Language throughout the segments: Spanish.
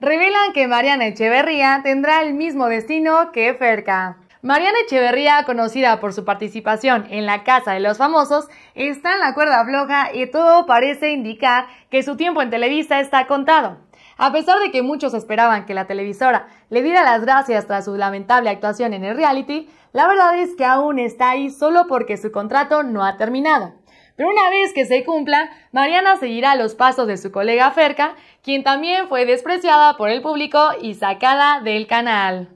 revelan que Mariana Echeverría tendrá el mismo destino que Ferca. Mariana Echeverría, conocida por su participación en La Casa de los Famosos, está en la cuerda floja y todo parece indicar que su tiempo en Televisa está contado. A pesar de que muchos esperaban que la televisora le diera las gracias tras su lamentable actuación en el reality, la verdad es que aún está ahí solo porque su contrato no ha terminado. Pero una vez que se cumpla, Mariana seguirá los pasos de su colega Ferca, quien también fue despreciada por el público y sacada del canal.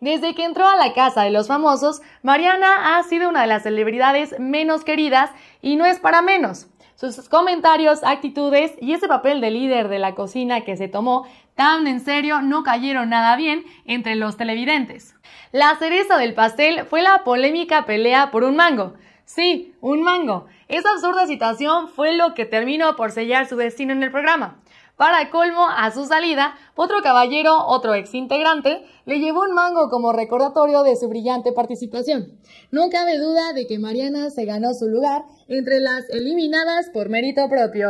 Desde que entró a la casa de los famosos, Mariana ha sido una de las celebridades menos queridas y no es para menos. Sus comentarios, actitudes y ese papel de líder de la cocina que se tomó tan en serio no cayeron nada bien entre los televidentes. La cereza del pastel fue la polémica pelea por un mango. Sí, un mango. Esa absurda situación fue lo que terminó por sellar su destino en el programa. Para colmo, a su salida, otro caballero, otro ex integrante, le llevó un mango como recordatorio de su brillante participación. No cabe duda de que Mariana se ganó su lugar entre las eliminadas por mérito propio.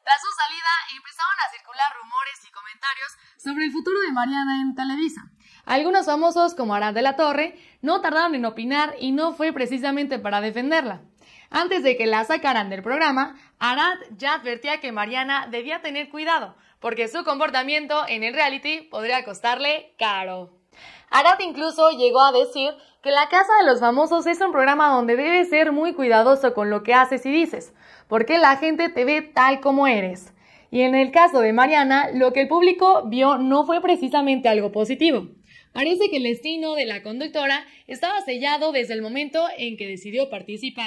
Tras su salida, empezaron a circular rumores y comentarios sobre el futuro de Mariana en Televisa. Algunos famosos, como Arad de la Torre, no tardaron en opinar y no fue precisamente para defenderla. Antes de que la sacaran del programa, Arad ya advertía que Mariana debía tener cuidado, porque su comportamiento en el reality podría costarle caro. Arad incluso llegó a decir que La Casa de los Famosos es un programa donde debes ser muy cuidadoso con lo que haces y dices, porque la gente te ve tal como eres. Y en el caso de Mariana, lo que el público vio no fue precisamente algo positivo. Parece que el destino de la conductora estaba sellado desde el momento en que decidió participar.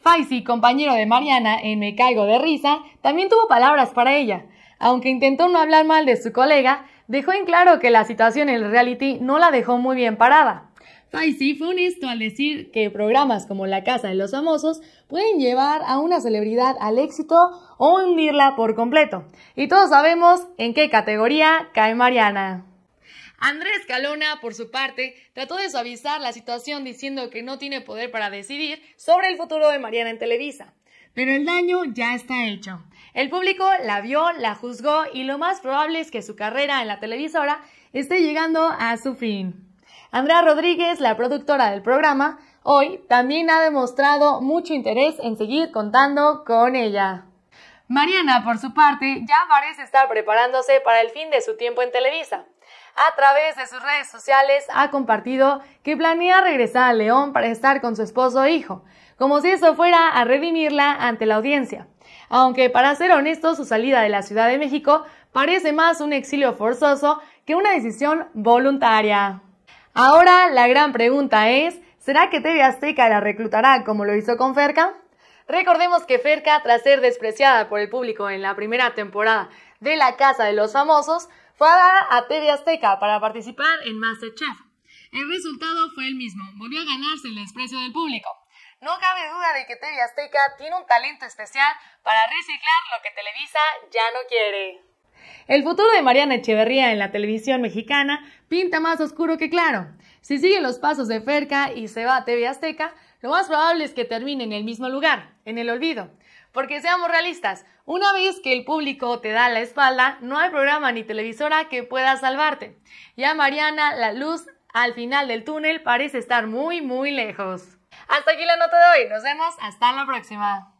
Faisy, compañero de Mariana en Me Caigo de Risa, también tuvo palabras para ella. Aunque intentó no hablar mal de su colega, dejó en claro que la situación en el reality no la dejó muy bien parada. Faisy fue honesto al decir que programas como La Casa de los Famosos pueden llevar a una celebridad al éxito o hundirla por completo. Y todos sabemos en qué categoría cae Mariana. Andrés Calona, por su parte, trató de suavizar la situación diciendo que no tiene poder para decidir sobre el futuro de Mariana en Televisa. Pero el daño ya está hecho. El público la vio, la juzgó y lo más probable es que su carrera en la televisora esté llegando a su fin. Andrea Rodríguez, la productora del programa, hoy también ha demostrado mucho interés en seguir contando con ella. Mariana, por su parte, ya parece estar preparándose para el fin de su tiempo en Televisa a través de sus redes sociales ha compartido que planea regresar a León para estar con su esposo e hijo, como si eso fuera a redimirla ante la audiencia. Aunque para ser honesto, su salida de la Ciudad de México parece más un exilio forzoso que una decisión voluntaria. Ahora la gran pregunta es, ¿será que TV Azteca la reclutará como lo hizo con Ferca? Recordemos que Ferca, tras ser despreciada por el público en la primera temporada de La Casa de los Famosos, fue a, a TV Azteca para participar en Masterchef. El resultado fue el mismo, volvió a ganarse el desprecio del público. No cabe duda de que TV Azteca tiene un talento especial para reciclar lo que Televisa ya no quiere. El futuro de Mariana Echeverría en la televisión mexicana pinta más oscuro que claro. Si sigue los pasos de Ferca y se va a TV Azteca, lo más probable es que termine en el mismo lugar, en el olvido. Porque seamos realistas, una vez que el público te da la espalda, no hay programa ni televisora que pueda salvarte. Ya Mariana, la luz al final del túnel parece estar muy, muy lejos. Hasta aquí la nota de hoy. Nos vemos hasta la próxima.